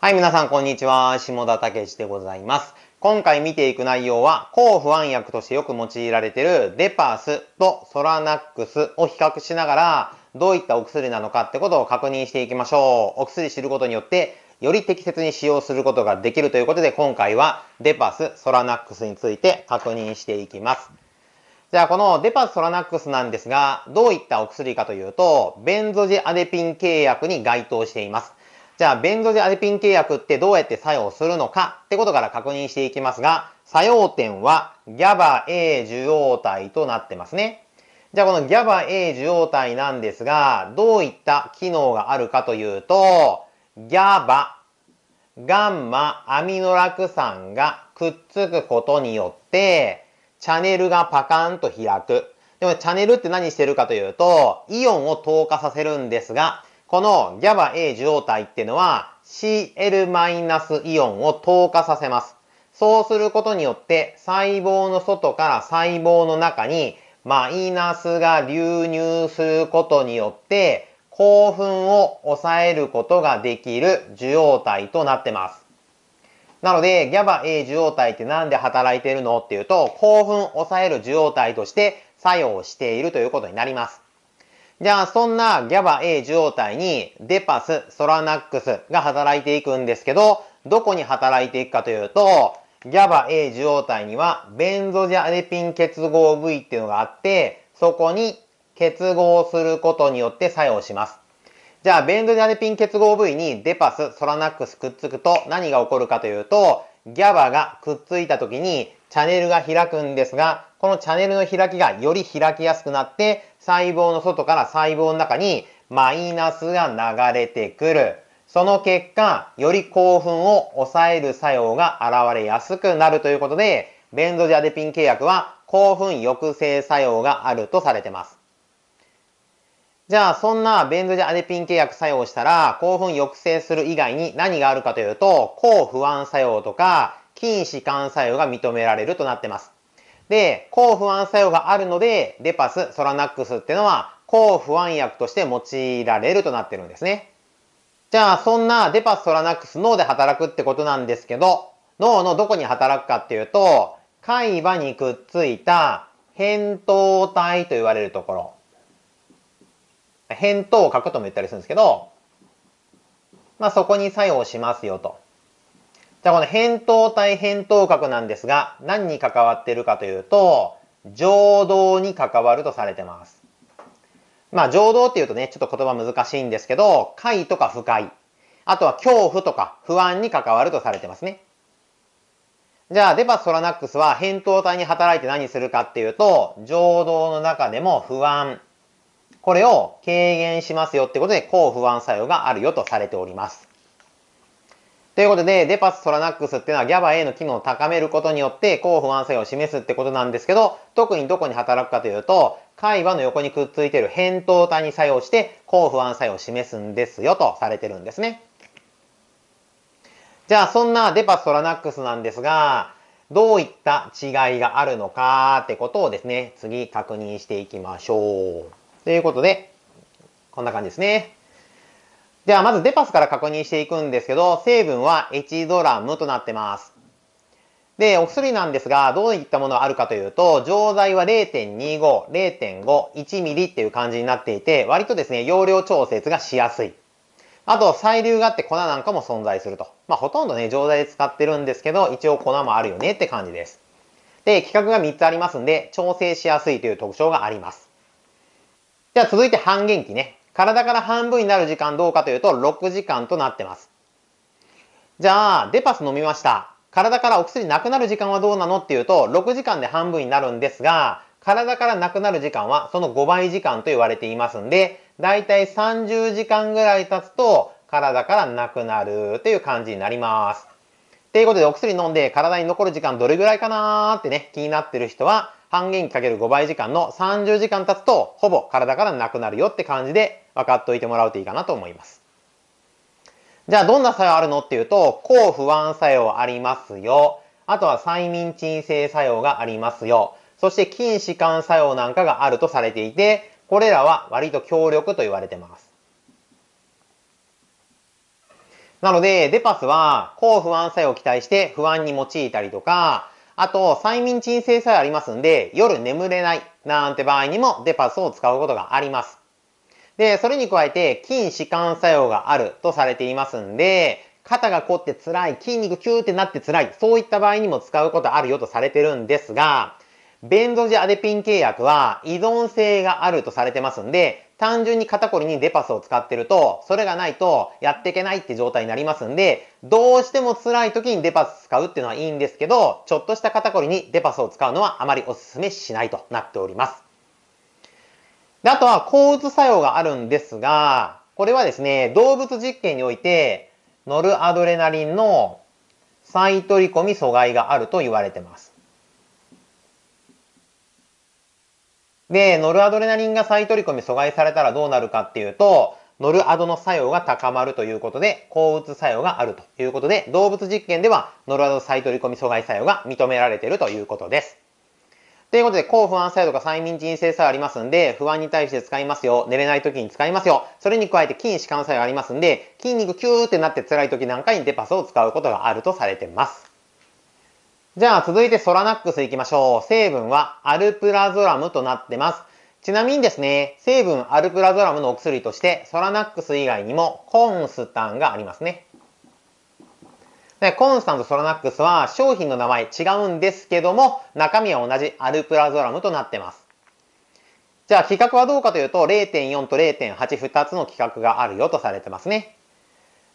はい、皆さん、こんにちは。下田武史でございます。今回見ていく内容は、抗不安薬としてよく用いられているデパスとソラナックスを比較しながら、どういったお薬なのかってことを確認していきましょう。お薬知ることによって、より適切に使用することができるということで、今回はデパス、ソラナックスについて確認していきます。じゃあ、このデパスソラナックスなんですが、どういったお薬かというと、ベンゾジアデピン契約に該当しています。じゃあ、ベンゾジアゼピン契約ってどうやって作用するのかってことから確認していきますが、作用点は GABA-A 受容体となってますね。じゃあこの GABA-A 受容体なんですが、どういった機能があるかというと、GABA、ガンマアミノラク酸がくっつくことによって、チャンネルがパカンと開く。でもチャンネルって何してるかというと、イオンを透過させるんですが、この GABA-A 受容体っていうのは CL- イオンを透過させます。そうすることによって細胞の外から細胞の中にマイナスが流入することによって興奮を抑えることができる受容体となってます。なので GABA-A 受容体ってなんで働いてるのっていうと興奮を抑える受容体として作用しているということになります。じゃあ、そんな GABA-A 受容体にデパス、ソラナックスが働いていくんですけど、どこに働いていくかというと、GABA-A 受容体にはベンゾジアデピン結合部位っていうのがあって、そこに結合することによって作用します。じゃあ、ベンゾジアデピン結合部位にデパス、ソラナックスくっつくと何が起こるかというと、GABA がくっついた時にチャネルが開くんですが、このチャネルの開きがより開きやすくなって、細胞の外から細胞の中にマイナスが流れてくる。その結果、より興奮を抑える作用が現れやすくなるということで、ベンゾジアデピン契約は興奮抑制作用があるとされてます。じゃあ、そんなベンゾジアデピン契約作用したら、興奮抑制する以外に何があるかというと、抗不安作用とか、筋弛緩作用が認められるとなってます。で、抗不安作用があるので、デパス、ソラナックスってのは、抗不安薬として用いられるとなってるんですね。じゃあ、そんなデパス、ソラナックス、脳で働くってことなんですけど、脳のどこに働くかっていうと、海馬にくっついた扁桃体と言われるところ。扁桃核とも言ったりするんですけど、まあ、そこに作用しますよと。じゃあこの扁桃体扁桃核なんですが、何に関わっているかというと、情動に関わるとされてます。まあ、情動っていうとね、ちょっと言葉難しいんですけど、快とか不快。あとは恐怖とか不安に関わるとされてますね。じゃあ、デパソラナックスは扁桃体に働いて何するかっていうと、情動の中でも不安。これを軽減しますよってことで、抗不安作用があるよとされております。ということで、デパストラナックスっていうのは GABA-A の機能を高めることによって抗不安作用を示すってことなんですけど、特にどこに働くかというと、海馬の横にくっついてる扁桃体に作用して抗不安作用を示すんですよとされてるんですね。じゃあそんなデパストラナックスなんですが、どういった違いがあるのかってことをですね、次確認していきましょう。ということで、こんな感じですね。ではまずデパスから確認していくんですけど、成分はエチゾラムとなってます。で、お薬なんですが、どういったものがあるかというと、錠剤は0.25、0.5、1ミリっていう感じになっていて、割とですね、容量調節がしやすい。あと、細粒があって粉なんかも存在すると。まあ、ほとんどね、錠剤で使ってるんですけど、一応粉もあるよねって感じです。で、規格が3つありますんで、調整しやすいという特徴があります。では続いて半減期ね。体から半分になる時間どうかというと6時間となってます。じゃあ、デパス飲みました。体からお薬なくなる時間はどうなのっていうと、6時間で半分になるんですが、体からなくなる時間はその5倍時間と言われていますんで、だいたい30時間ぐらい経つと、体からなくなるという感じになります。ということで、お薬飲んで体に残る時間どれぐらいかなーってね、気になってる人は、半減期かける5倍時間の30時間経つと、ほぼ体からなくなるよって感じで分かっておいてもらうといいかなと思います。じゃあどんな作用あるのっていうと、抗不安作用ありますよ。あとは催眠鎮静作用がありますよ。そして筋弛緩作用なんかがあるとされていて、これらは割と強力と言われてます。なので、デパスは、抗不安作用を期待して不安に用いたりとか、あと、催眠鎮静さえありますんで、夜眠れないなんて場合にもデパスを使うことがあります。で、それに加えて、筋弛緩作用があるとされていますんで、肩が凝って辛い、筋肉キューってなって辛い、そういった場合にも使うことあるよとされてるんですが、ベンゾジアデピン契約は依存性があるとされてますんで、単純に肩こりにデパスを使ってると、それがないとやっていけないって状態になりますんで、どうしても辛い時にデパス使うっていうのはいいんですけど、ちょっとした肩こりにデパスを使うのはあまりお勧めしないとなっております。で、あとは抗うつ作用があるんですが、これはですね、動物実験において、ノルアドレナリンの再取り込み阻害があると言われてます。で、ノルアドレナリンが再取り込み阻害されたらどうなるかっていうと、ノルアドの作用が高まるということで、抗うつ作用があるということで、動物実験ではノルアド再取り込み阻害作用が認められているということです。ということで、抗不安作用とか催眠鎮静作用ありますんで、不安に対して使いますよ。寝れない時に使いますよ。それに加えて筋弛緩作用ありますんで、筋肉キューってなって辛い時なんかにデパスを使うことがあるとされてます。じゃあ続いてソラナックス行きましょう。成分はアルプラゾラムとなってます。ちなみにですね、成分アルプラゾラムのお薬として、ソラナックス以外にもコンスタンがありますね。でコンスタンとソラナックスは商品の名前違うんですけども、中身は同じアルプラゾラムとなってます。じゃあ、企画はどうかというと、0.4と0.8、2つの規格があるよとされてますね。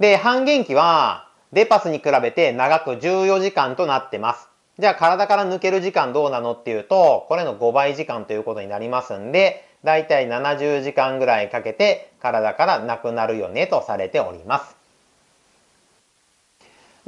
で、半減期は、デパスに比べて長く14時間となってます。じゃあ体から抜ける時間どうなのっていうと、これの5倍時間ということになりますんで、だいたい70時間ぐらいかけて体からなくなるよねとされております。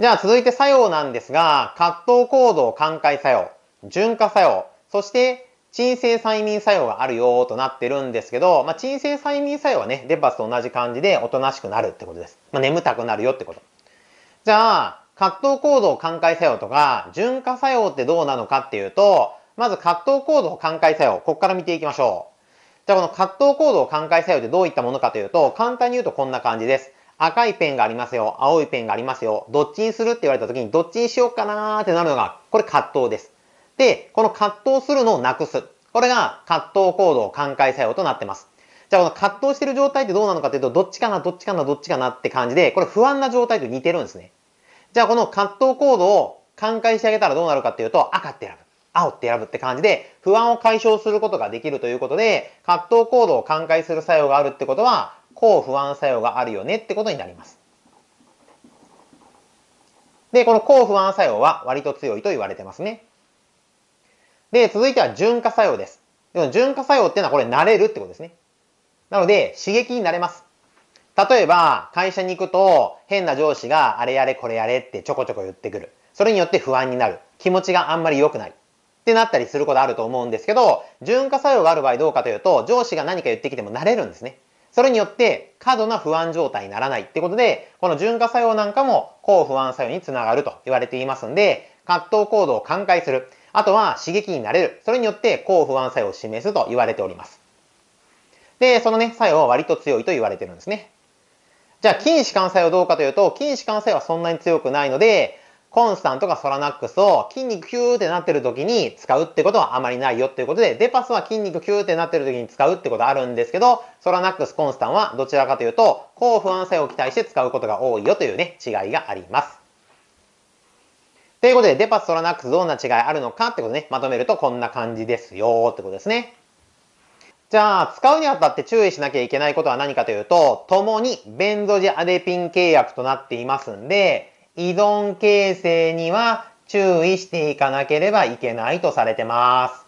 じゃあ続いて作用なんですが、葛藤行動寛解作用、潤化作用、そして鎮静催眠作用があるよとなってるんですけど、まあ、鎮静催眠作用はね、デパスと同じ感じでおとなしくなるってことです。まあ、眠たくなるよってこと。じゃあ、葛藤動を寛解作用とか、潤化作用ってどうなのかっていうと、まず葛藤動を寛解作用、ここから見ていきましょう。じゃあこの葛藤動を寛解作用ってどういったものかというと、簡単に言うとこんな感じです。赤いペンがありますよ、青いペンがありますよ、どっちにするって言われた時にどっちにしようかなーってなるのが、これ葛藤です。で、この葛藤するのをなくす。これが葛藤行動寛解作用となってます。じゃあこの葛藤してる状態ってどうなのかというと、どっちかな、どっちかな、どっちかなって感じで、これ不安な状態と似てるんですね。じゃあこの葛藤行動を寛解してあげたらどうなるかっていうと、赤って選ぶ。青って選ぶって感じで、不安を解消することができるということで、葛藤行動を寛解する作用があるってことは、抗不安作用があるよねってことになります。で、この抗不安作用は割と強いと言われてますね。で、続いては純化作用です。でも純化作用っていうのはこれ慣れるってことですね。なので、刺激になれます。例えば、会社に行くと、変な上司があれやれこれやれってちょこちょこ言ってくる。それによって不安になる。気持ちがあんまり良くない。ってなったりすることあると思うんですけど、循化作用がある場合どうかというと、上司が何か言ってきても慣れるんですね。それによって過度な不安状態にならないってことで、この循化作用なんかも抗不安作用につながると言われていますんで、葛藤行動を寛解する。あとは刺激になれる。それによって抗不安作用を示すと言われております。で、そのね、作用は割と強いと言われてるんですね。じゃあ、筋弛緩作用どうかというと、筋弛緩作用はそんなに強くないので、コンスタントがソラナックスを筋肉キューってなってる時に使うってことはあまりないよっていうことで、デパスは筋肉キューってなってる時に使うってことあるんですけど、ソラナックスコンスタンはどちらかというと、高不安性を期待して使うことが多いよというね、違いがあります。ということで、デパス、ソラナックスどんな違いあるのかってことね、まとめるとこんな感じですよってことですね。じゃあ、使うにあたって注意しなきゃいけないことは何かというと、共にベンゾジアデピン契約となっていますんで、依存形成には注意していかなければいけないとされてます。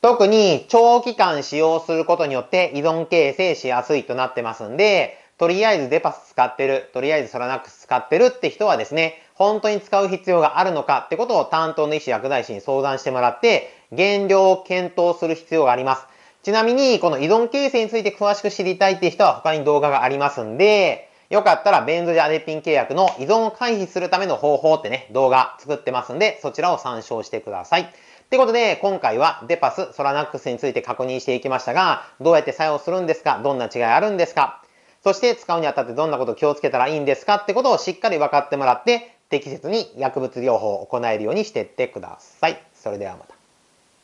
特に長期間使用することによって依存形成しやすいとなってますんで、とりあえずデパス使ってる、とりあえずソラナックス使ってるって人はですね、本当に使う必要があるのかってことを担当の医師薬剤師に相談してもらって、減量を検討する必要があります。ちなみに、この依存形成について詳しく知りたいって人は他に動画がありますんで、よかったらベンゾジアデピン契約の依存を回避するための方法ってね、動画作ってますんで、そちらを参照してください。ってことで、今回はデパス、ソラナックスについて確認していきましたが、どうやって作用するんですかどんな違いあるんですかそして使うにあたってどんなこと気をつけたらいいんですかってことをしっかり分かってもらって、適切に薬物療法を行えるようにしてってください。それではまた。